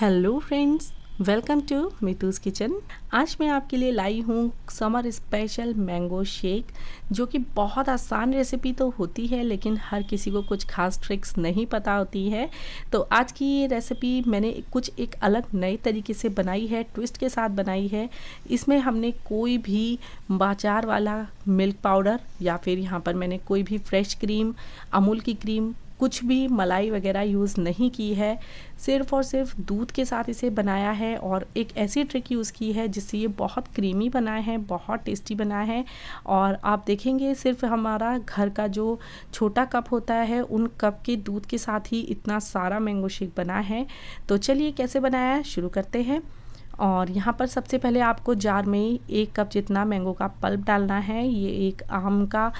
hello friends welcome to Mitu's kitchen आज मैं आपके लिए लाई हूँ समर स्पेशल मैंगो शेक जो कि बहुत आसान रेसिपी तो होती है लेकिन हर किसी को कुछ खास ट्रिक्स नहीं पता होती है तो आज की ये रेसिपी मैंने कुछ एक अलग नए तरीके से बनाई है ट्विस्ट के साथ बनाई है इसमें हमने कोई भी बाजार वाला मिल्क पाउडर या फिर यहाँ पर मैंने कोई भी फ्रेश क्रीम अमूल की क्रीम कुछ भी मलाई वगैरह यूज़ नहीं की है सिर्फ और सिर्फ दूध के साथ इसे बनाया है और एक ऐसी ट्रिक यूज़ की है जिससे ये बहुत क्रीमी बना है बहुत टेस्टी बना है और आप देखेंगे सिर्फ हमारा घर का जो छोटा कप होता है उन कप के दूध के साथ ही इतना सारा मैंगो शेक बना है तो चलिए कैसे बनाया शुरू करते हैं और यहाँ पर सबसे पहले आपको जार में एक कप जितना मैंगो का पल्प डालना है ये एक आम का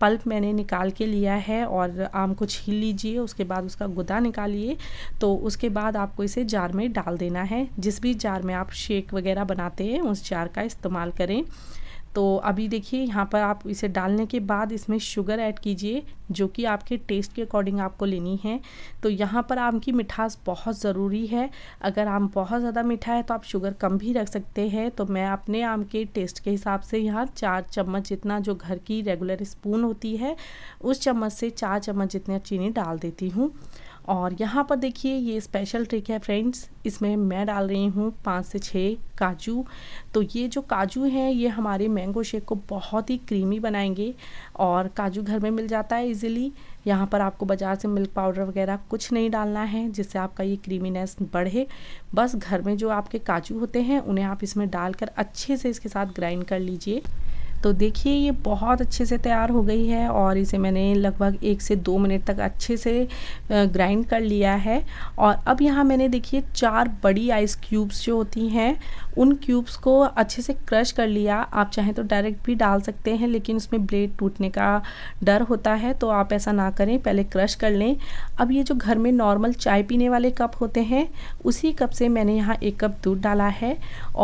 पल्प मैंने निकाल के लिया है और आम को छील लीजिए उसके बाद उसका गुदा निकालिए तो उसके बाद आपको इसे जार में डाल देना है जिस भी जार में आप शेक वगैरह बनाते हैं उस जार का इस्तेमाल करें तो अभी देखिए यहाँ पर आप इसे डालने के बाद इसमें शुगर ऐड कीजिए जो कि आपके टेस्ट के अकॉर्डिंग आपको लेनी है तो यहाँ पर आम की मिठास बहुत ज़रूरी है अगर आम बहुत ज़्यादा मीठा है तो आप शुगर कम भी रख सकते हैं तो मैं अपने आम के टेस्ट के हिसाब से यहाँ चार चम्मच जितना जो घर की रेगुलर स्पून होती है उस चम्मच से चार चम्मच जितना चीनी डाल देती हूँ और यहाँ पर देखिए ये स्पेशल ट्रिक है फ्रेंड्स इसमें मैं डाल रही हूँ पाँच से छः काजू तो ये जो काजू हैं ये हमारे मैंगो शेक को बहुत ही क्रीमी बनाएंगे और काजू घर में मिल जाता है इजीली यहाँ पर आपको बाज़ार से मिल्क पाउडर वगैरह कुछ नहीं डालना है जिससे आपका ये क्रीमीनेस बढ़े बस घर में जो आपके काजू होते हैं उन्हें आप इसमें डालकर अच्छे से इसके साथ ग्राइंड कर लीजिए तो देखिए ये बहुत अच्छे से तैयार हो गई है और इसे मैंने लगभग एक से दो मिनट तक अच्छे से ग्राइंड कर लिया है और अब यहाँ मैंने देखिए चार बड़ी आइस क्यूब्स जो होती हैं उन क्यूब्स को अच्छे से क्रश कर लिया आप चाहें तो डायरेक्ट भी डाल सकते हैं लेकिन उसमें ब्लेड टूटने का डर होता है तो आप ऐसा ना करें पहले क्रश कर लें अब ये जो घर में नॉर्मल चाय पीने वाले कप होते हैं उसी कप से मैंने यहाँ एक कप दूध डाला है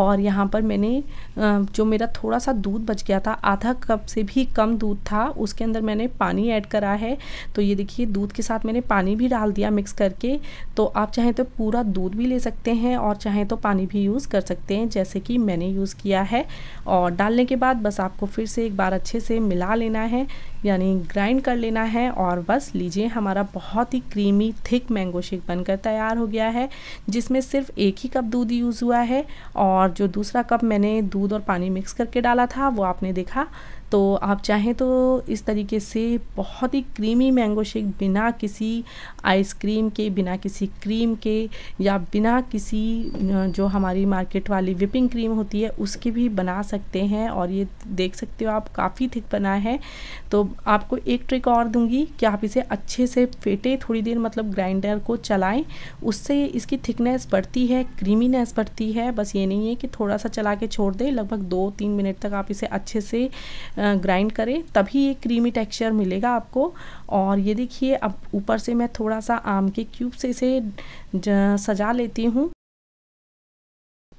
और यहाँ पर मैंने जो मेरा थोड़ा सा दूध बच गया था था आधा कप से भी कम दूध था उसके अंदर मैंने पानी ऐड करा है तो ये देखिए दूध के साथ मैंने पानी भी डाल दिया मिक्स करके तो आप चाहें तो पूरा दूध भी ले सकते हैं और चाहें तो पानी भी यूज़ कर सकते हैं जैसे कि मैंने यूज़ किया है और डालने के बाद बस आपको फिर से एक बार अच्छे से मिला लेना है यानी ग्राइंड कर लेना है और बस लीजिए हमारा बहुत ही क्रीमी थिक मैंगो शेक बनकर तैयार हो गया है जिसमें सिर्फ एक ही कप दूध यूज़ हुआ है और जो दूसरा कप मैंने दूध और पानी मिक्स करके डाला था वो आपने देखा तो आप चाहें तो इस तरीके से बहुत ही क्रीमी मैंगो शेक बिना किसी आइसक्रीम के बिना किसी क्रीम के या बिना किसी जो हमारी मार्केट वाली विपिंग क्रीम होती है उसके भी बना सकते हैं और ये देख सकते हो आप काफ़ी थिक बना है तो आपको एक ट्रिक और दूंगी कि आप इसे अच्छे से फेटे थोड़ी देर मतलब ग्राइंडर को चलाएं उससे इसकी थिकनेस बढ़ती है क्रीमीनेस बढ़ती है बस ये नहीं है कि थोड़ा सा चला के छोड़ दें लगभग दो तीन मिनट तक आप इसे अच्छे से ग्राइंड करें तभी ये क्रीमी टेक्सचर मिलेगा आपको और ये देखिए अब ऊपर से मैं थोड़ा सा आम के क्यूब से इसे सजा लेती हूँ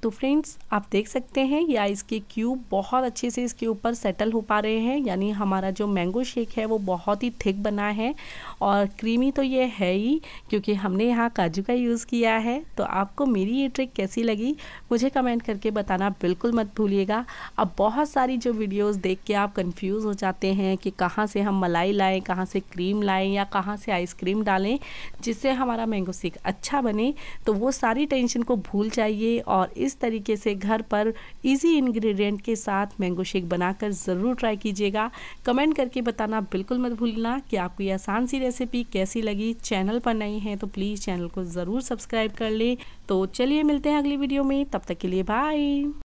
तो फ्रेंड्स आप देख सकते हैं या इसके क्यूब बहुत अच्छे से इसके ऊपर सेटल हो पा रहे हैं यानी हमारा जो मैंगो शेक है वो बहुत ही थिक बना है और क्रीमी तो ये है ही क्योंकि हमने यहाँ काजू का यूज़ किया है तो आपको मेरी ये ट्रिक कैसी लगी मुझे कमेंट करके बताना बिल्कुल मत भूलिएगा अब बहुत सारी जो वीडियोज़ देख के आप कन्फ्यूज़ हो जाते हैं कि कहाँ से हम मलाई लाएँ कहाँ से क्रीम लाएँ या कहाँ से आइसक्रीम डालें जिससे हमारा मैंगो शेक अच्छा बने तो वो सारी टेंशन को भूल जाइए और इस तरीके से घर पर इजी इंग्रेडिएंट के साथ मैंगो शेक बनाकर ज़रूर ट्राई कीजिएगा कमेंट करके बताना बिल्कुल मत भूलना कि आपको ये आसान सी रेसिपी कैसी लगी चैनल पर नहीं है तो प्लीज़ चैनल को ज़रूर सब्सक्राइब कर ले तो चलिए मिलते हैं अगली वीडियो में तब तक के लिए बाय